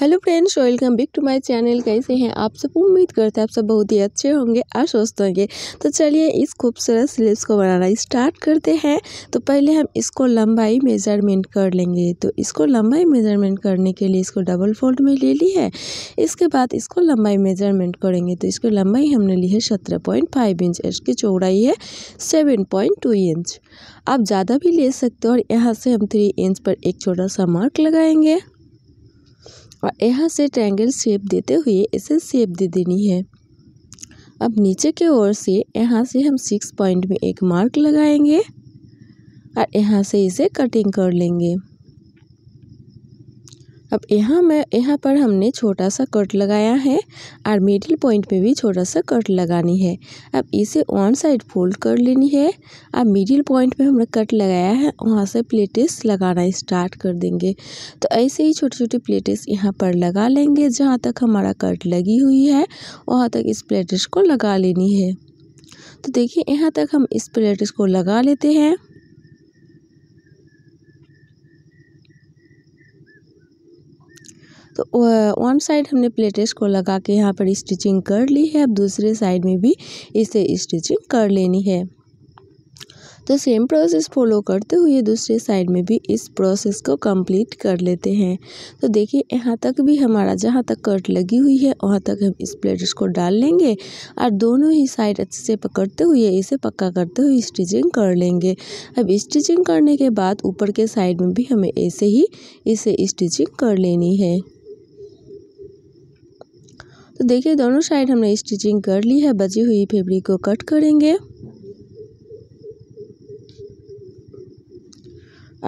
hello friends welcome back to my channel कैसे हैं आप सब उम्मीद करते हैं आप सब बहुत ही अच्छे होंगे और स्वस्थ होंगे तो चलिए इस खूबसूरत स्लीव्स को बनाना स्टार्ट करते हैं तो पहले हम इसको लंबाई मेजरमेंट कर लेंगे तो इसको लंबाई मेजरमेंट करने के लिए इसको डबल फोल्ड में ले ली है इसके बाद इसको लंबाई मेजरमेंट करेंगे तो इसको लंबाई हमने ली है सत्रह इंच इसकी चौड़ाई है सेवन इंच आप ज़्यादा भी ले सकते हो और यहाँ से हम थ्री इंच पर एक छोटा सा मार्क लगाएंगे और यहाँ से ट्रायंगल शेप देते हुए इसे शेप दे देनी है अब नीचे के ओर से यहाँ से हम सिक्स पॉइंट में एक मार्क लगाएंगे और यहाँ से इसे कटिंग कर लेंगे अब यहाँ में यहाँ पर हमने छोटा सा कट लगाया है और मिडिल पॉइंट पे भी छोटा सा कट लगानी है अब इसे ऑन साइड फोल्ड कर लेनी है अब मिडिल पॉइंट पे हमने कट लगाया है वहाँ से प्लेटेस लगाना स्टार्ट कर देंगे तो ऐसे ही छोटे छोटे प्लेटेस यहाँ पर लगा लेंगे जहाँ तक हमारा कट लगी हुई है वहाँ तक इस प्लेटेस को लगा लेनी है तो देखिए यहाँ तक हम इस प्लेटेस को लगा लेते हैं तो वन साइड हमने प्लेटेस को लगा के यहाँ पर स्टिचिंग कर ली है अब दूसरे साइड में भी इसे स्टिचिंग कर लेनी है तो सेम प्रोसेस फॉलो करते हुए दूसरे साइड में भी इस प्रोसेस को कंप्लीट कर लेते हैं तो देखिए यहाँ तक भी हमारा जहाँ तक कट लगी हुई है वहाँ तक हम इस प्लेट्स को डाल लेंगे और दोनों ही साइड अच्छे से पकड़ते हुए इसे पक्का करते हुए स्टिचिंग कर लेंगे अब स्टिचिंग करने के बाद ऊपर के साइड में भी हमें ऐसे ही इसे स्टिचिंग कर लेनी है तो देखिए दोनों साइड हमने स्टिचिंग कर ली है बची हुई फेब्रिक को कट करेंगे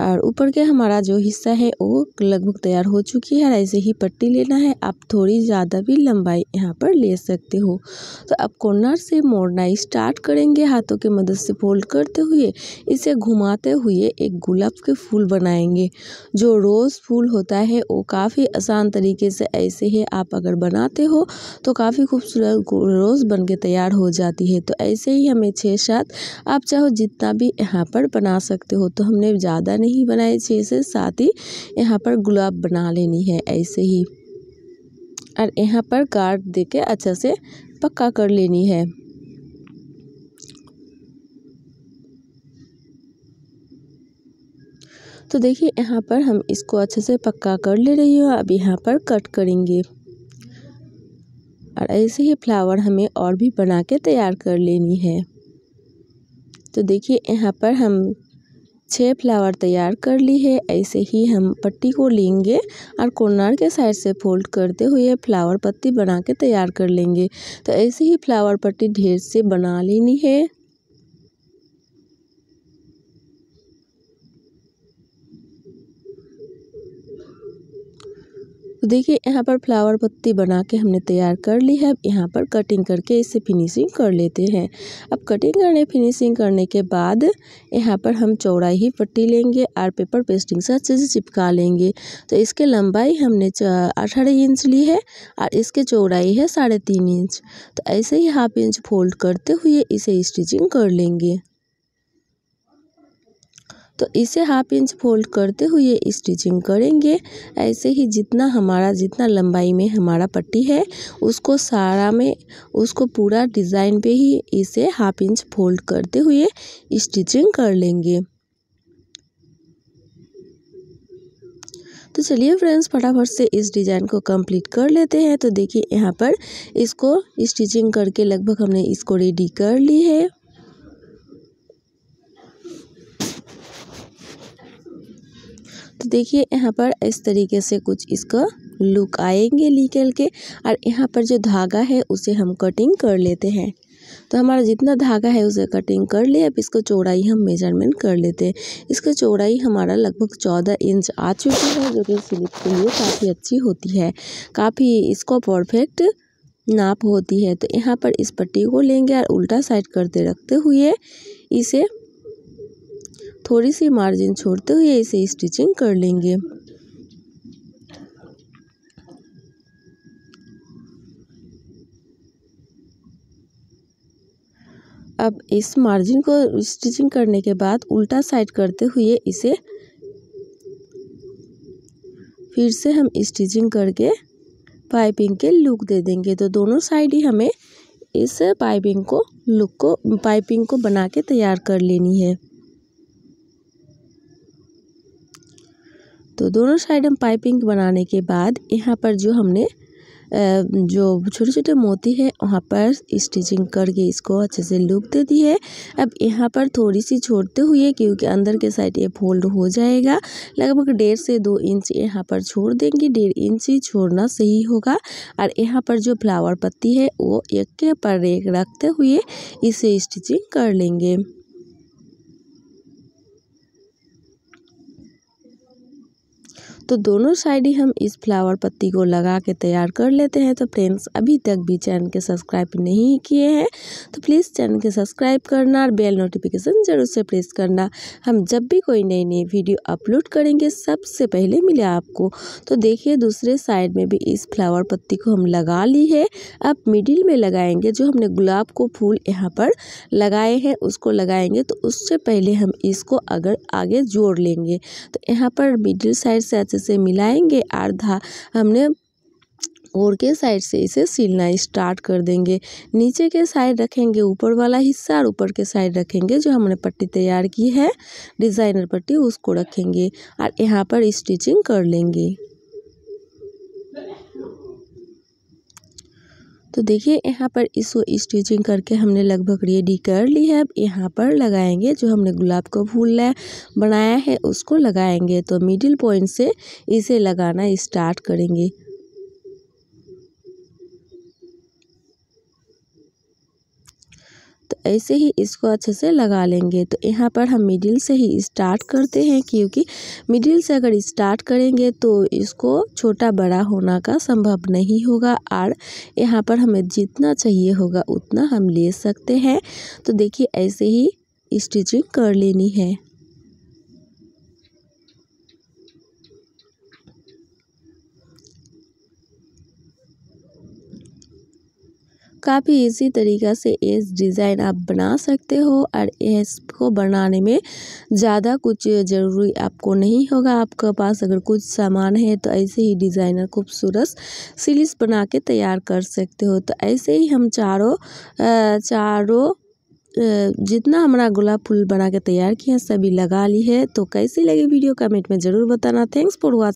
और ऊपर के हमारा जो हिस्सा है वो लगभग तैयार हो चुकी है ऐसे ही पट्टी लेना है आप थोड़ी ज़्यादा भी लंबाई यहाँ पर ले सकते हो तो आप कॉर्नर से मोड़ना स्टार्ट करेंगे हाथों की मदद से फोल्ड करते हुए इसे घुमाते हुए एक गुलाब के फूल बनाएंगे जो रोज़ फूल होता है वो काफ़ी आसान तरीके से ऐसे ही आप अगर बनाते हो तो काफ़ी खूबसूरत रोज़ बन के तैयार हो जाती है तो ऐसे ही हमें छः सात आप चाहो जितना भी यहाँ पर बना सकते हो तो हमने ज़्यादा नहीं बनाए छः से साथ ही यहाँ पर गुलाब बना लेनी है ऐसे ही और यहाँ पर गार्ड दे के अच्छा से पक्का कर लेनी है तो देखिए यहाँ पर हम इसको अच्छे से पक्का कर ले रही हूँ अब यहाँ पर कट करेंगे और ऐसे ही फ्लावर हमें और भी बना के तैयार कर लेनी है तो देखिए यहाँ पर हम छः फ्लावर तैयार कर ली है ऐसे ही हम पट्टी को लेंगे और कॉर्नर के साइड से फोल्ड करते हुए फ्लावर पत्ती बना के तैयार कर लेंगे तो ऐसे ही फ्लावर पट्टी ढेर से बना लेनी है तो देखिए यहाँ पर फ्लावर पत्ती बना के हमने तैयार कर ली है अब यहाँ पर कटिंग करके इसे फिनिशिंग कर लेते हैं अब कटिंग करने फिनिशिंग करने के बाद यहाँ पर हम चौड़ाई ही पट्टी लेंगे और पेपर पेस्टिंग से अच्छे से चिपका लेंगे तो इसके लंबाई हमने अठारह इंच ली है और इसके चौड़ाई है साढ़े तीन इंच तो ऐसे ही हाफ इंच फोल्ड करते हुए इसे स्टिचिंग कर लेंगे तो इसे हाफ इंच फोल्ड करते हुए स्टिचिंग करेंगे ऐसे ही जितना हमारा जितना लंबाई में हमारा पट्टी है उसको सारा में उसको पूरा डिज़ाइन पे ही इसे हाफ इंच फोल्ड करते हुए स्टिचिंग कर लेंगे तो चलिए फ्रेंड्स फटाफट से इस डिज़ाइन को कंप्लीट कर लेते हैं तो देखिए यहाँ पर इसको स्टिचिंग करके लगभग हमने इसको रेडी कर ली है देखिए यहाँ पर इस तरीके से कुछ इसका लुक आएंगे निकल के और यहाँ पर जो धागा है उसे हम कटिंग कर लेते हैं तो हमारा जितना धागा है उसे कटिंग कर ले अब इसको चौड़ाई हम मेजरमेंट कर लेते हैं इसका चौड़ाई हमारा लगभग चौदह इंच आ चुकी है जो कि स्लिप के लिए काफ़ी अच्छी होती है काफ़ी इसको परफेक्ट नाप होती है तो यहाँ पर इस पट्टी को लेंगे और उल्टा साइड करते रखते हुए इसे थोड़ी सी मार्जिन छोड़ते हुए इसे स्टिचिंग कर लेंगे अब इस मार्जिन को स्टिचिंग करने के बाद उल्टा साइड करते हुए इसे फिर से हम स्टिचिंग करके पाइपिंग के लुक दे देंगे तो दोनों साइड ही हमें इस पाइपिंग को लुक को पाइपिंग को बना के तैयार कर लेनी है तो दोनों साइड हम पाइपिंग बनाने के बाद यहाँ पर जो हमने जो छोटे छोटे मोती है वहाँ पर स्टिचिंग करके इसको अच्छे से लुक दे दी है अब यहाँ पर थोड़ी सी छोड़ते हुए क्योंकि अंदर के साइड ये फोल्ड हो जाएगा लगभग डेढ़ से दो इंच यहाँ पर छोड़ देंगे डेढ़ इंच ही छोड़ना सही होगा और यहाँ पर जो फ्लावर पत्ती है वो एक के पर एक रखते हुए इसे स्टिचिंग कर लेंगे तो दोनों साइड ही हम इस फ्लावर पत्ती को लगा के तैयार कर लेते हैं तो फ्रेंड्स अभी तक भी चैनल के सब्सक्राइब नहीं किए हैं तो प्लीज़ चैनल के सब्सक्राइब करना और बेल नोटिफिकेशन ज़रूर से प्रेस करना हम जब भी कोई नई नई वीडियो अपलोड करेंगे सबसे पहले मिले आपको तो देखिए दूसरे साइड में भी इस फ्लावर पत्ती को हम लगा ली है अब मिडिल में लगाएंगे जो हमने गुलाब को फूल यहाँ पर लगाए हैं उसको लगाएंगे तो उससे पहले हम इसको अगर आगे जोड़ लेंगे तो यहाँ पर मिडिल साइड से अच्छे से मिलाएंगे आधा हमने और के साइड से इसे सिलना स्टार्ट कर देंगे नीचे के साइड रखेंगे ऊपर वाला हिस्सा और ऊपर के साइड रखेंगे जो हमने पट्टी तैयार की है डिज़ाइनर पट्टी उसको रखेंगे और यहाँ पर स्टिचिंग कर लेंगे तो देखिए यहाँ पर इसको स्टिचिंग करके हमने लगभग रेडी कर ली है अब यहाँ पर लगाएंगे जो हमने गुलाब का फूल बनाया है उसको लगाएंगे तो मिडिल पॉइंट से इसे लगाना स्टार्ट करेंगे ऐसे ही इसको अच्छे से लगा लेंगे तो यहाँ पर हम मिडिल से ही स्टार्ट करते हैं क्योंकि मिडिल से अगर स्टार्ट करेंगे तो इसको छोटा बड़ा होना का संभव नहीं होगा और यहाँ पर हमें जितना चाहिए होगा उतना हम ले सकते हैं तो देखिए ऐसे ही स्टिचिंग कर लेनी है काफ़ी इजी तरीक़ा से इस डिज़ाइन आप बना सकते हो और इसको बनाने में ज़्यादा कुछ ज़रूरी आपको नहीं होगा आपके पास अगर कुछ सामान है तो ऐसे ही डिज़ाइनर खूबसूरत सिलिस बना के तैयार कर सकते हो तो ऐसे ही हम चारों चारों जितना हमारा गुलाब फूल बना के तैयार किए हैं सभी लगा ली है तो कैसी लगी वीडियो कमेंट में ज़रूर बताना थैंक्स फॉर वॉच